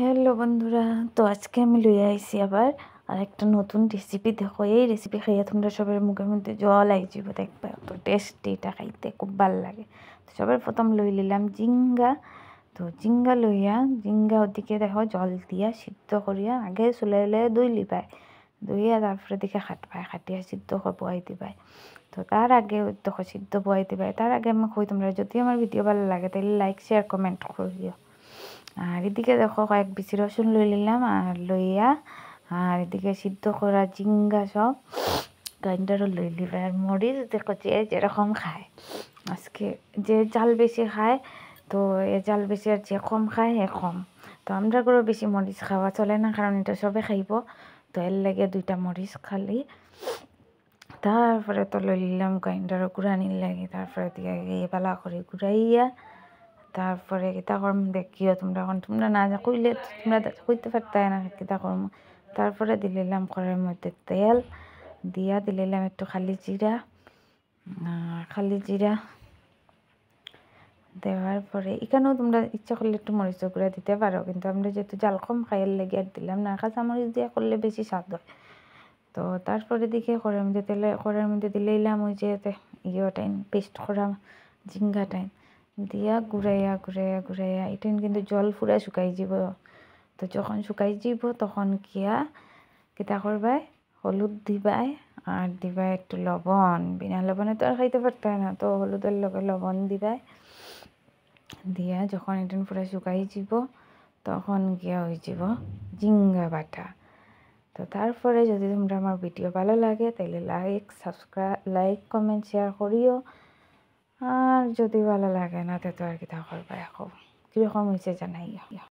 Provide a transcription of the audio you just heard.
hello বন্ধুরা তো আজকে আমি লুয়ে আইসি আবার আর একটা নতুন রেসিপি দেখো এই রেসিপি খাইয়া তোমরা সবের মুখের মধ্যে জল আইজিব দেখবে অত টেস্টি এটা খাইতে খুব ভাল লাগে তো সবার প্রথম লই নিলাম জিঙ্গা তো জিঙ্গা লইয়া জিঙ্গা ওদিকে দেখো জল দিয়া সিদ্ধ করিয়া আগে চুলাই উলাই দুই লিবাই দইয়া তারপরে দিকে খাটবাই খাটিয়া সিদ্ধ বয়াই দিবাই তো তার আগে দেখো সিদ্ধ বয়াই দিবাই তার আগে আমি কই তোমরা যদি আমার ভিডিও ভালো লাগে তাহলে লাইক শেয়ার কমেন্ট করিও আর এদিকে দেখো কয়েক বিচি রসুন লই নিলাম আর লইয়া আর এদিকে সিদ্ধ করা জিঙ্গা সব গাইন্ডারও লই নিবে আর মরিচ দেখো যে যেরকম খায় আজকে যে চাল বেশি খায় তো এ চাল বেশি আর যে কম খায় এ কম তো আমরা করে বেশি মরিচ খাওয়া চলে না কারণ এটা সবে খাইব তো এর লাগে দুইটা মরিচ খালি তারপরে তো লই নিলাম গ্রাইন্ডারও গুঁড়ানির লাগে তারপরে দিয়ে বেলা করে গুঁড়াইয়া তারপরে কিতা কর্ম দেখিও তোমরা এখন তোমরা না কইলে তোমরা কইতে পারতাই না কিতা কর্ম তারপরে দিলাম কড়াইয়ের মধ্যে তেল দিয়া দিলাম একটু খালি জিরা খালি জিরা দেওয়ার পরে এখানেও তোমরা ইচ্ছা করলে একটু মরিচ গুঁড়া দিতে পারো কিন্তু আমরা যেহেতু জাল কম খাইয়ের লেগে আর দিলাম না কাঁচা মরিচ দিয়ে করলে বেশি স্বাদ হয় তো তারপরে দেখে কড়াইয়ের মধ্যে তেলে কড়াইয়ের মধ্যে দিলে দিলাম ওই যে টাইম পেস্ট করা টাইম দিয়া ঘুরাইয়া ঘুরাইয়া ঘুরাইয়া এটা কিন্তু জল ফুরা শুকাই যাব তো যখন শুকাই যাব তখন কিয়া কিতা করবাই হলুদ দিবাই আর দিবাই একটু লবণ বিনা লবণে তো আর খাইতে পারতাম না তো হলুদের লগে লবণ দিবাই দিয়া যখন এটা পুরা শুকাই যাব তখন গিয়া হয়ে যাব জিঙ্গা বাটা তো তারপরে যদি তোমরা আমার ভিডিও ভালো লাগে তাহলে like subscribe like comment share করিও আর যদি ভালো লাগে না তো আর কি তা করবা এখন কীরকম হয়েছে জানাই